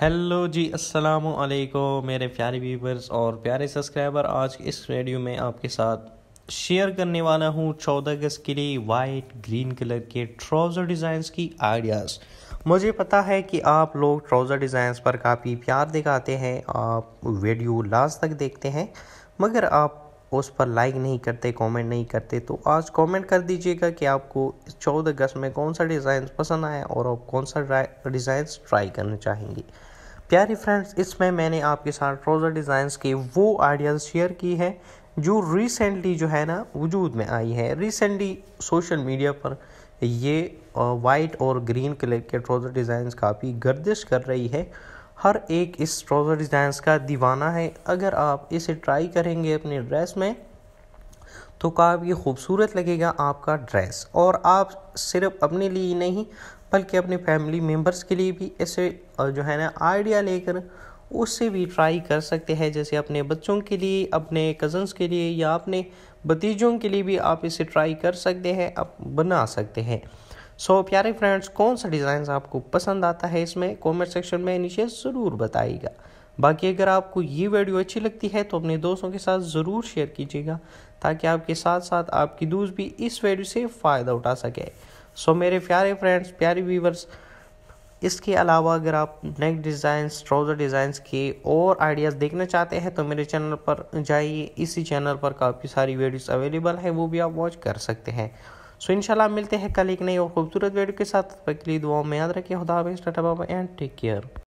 hello जी अस्सलाम वालेकुम मेरे प्यारे व्यूवर्स और प्यारे सब्सक्राइबर आज इस वीडियो में आपके साथ शेयर करने वाला हूँ चौदह अगस्त के लिए वाइट ग्रीन कलर के ट्राउज़र डिज़ाइंस की आइडियाज़ मुझे पता है कि आप लोग ट्राउज़र डिज़ाइंस पर काफ़ी प्यार दिखाते हैं आप वीडियो लास्ट तक देखते हैं मगर आप उस पर लाइक नहीं करते कमेंट नहीं करते तो आज कमेंट कर दीजिएगा कि आपको चौदह अगस्त में कौन सा डिज़ाइन पसंद आया और आप कौन सा डिज़ाइंस ट्राई करना चाहेंगे प्यारे फ्रेंड्स इसमें मैंने आपके साथ ट्रोज़र डिज़ाइंस के वो आइडियाज़ शेयर की है जो रिसेंटली जो है ना वजूद में आई है रिसेंटली सोशल मीडिया पर ये वाइट और ग्रीन कलर के ट्रोज़र डिज़ाइंस काफ़ी गर्दिश कर रही है हर एक इस ट्राउज़र डिज़ाइंस का दीवाना है अगर आप इसे ट्राई करेंगे अपने ड्रेस में तो काफ़ी खूबसूरत लगेगा आपका ड्रेस और आप सिर्फ अपने लिए नहीं बल्कि अपने फैमिली मेम्बर्स के लिए भी ऐसे जो है ना आइडिया लेकर उससे भी ट्राई कर सकते हैं जैसे अपने बच्चों के लिए अपने कज़न्स के लिए या अपने भतीजों के लिए भी आप इसे ट्राई कर सकते हैं आप बना सकते हैं सो so, प्यारे फ्रेंड्स कौन सा डिज़ाइन आपको पसंद आता है इसमें कमेंट सेक्शन में नीचे ज़रूर बताइएगा बाकी अगर आपको ये वीडियो अच्छी लगती है तो अपने दोस्तों के साथ ज़रूर शेयर कीजिएगा ताकि आपके साथ साथ आपकी दोस्त भी इस वीडियो से फ़ायदा उठा सके सो so, मेरे प्यारे फ्रेंड्स प्यारे व्यूवर्स इसके अलावा अगर आप नेक डिज़ाइंस ट्राउज़र डिज़ाइंस के और आइडियाज़ देखना चाहते हैं तो मेरे चैनल पर जाइए इसी चैनल पर काफ़ी सारी वीडियोस अवेलेबल है वो भी आप वॉच कर सकते हैं सो इनशाला मिलते हैं कल एक नई और खूबसूरत वीडियो के साथ के लिए दुआओं में याद रखिए खुदा एंड टेक केयर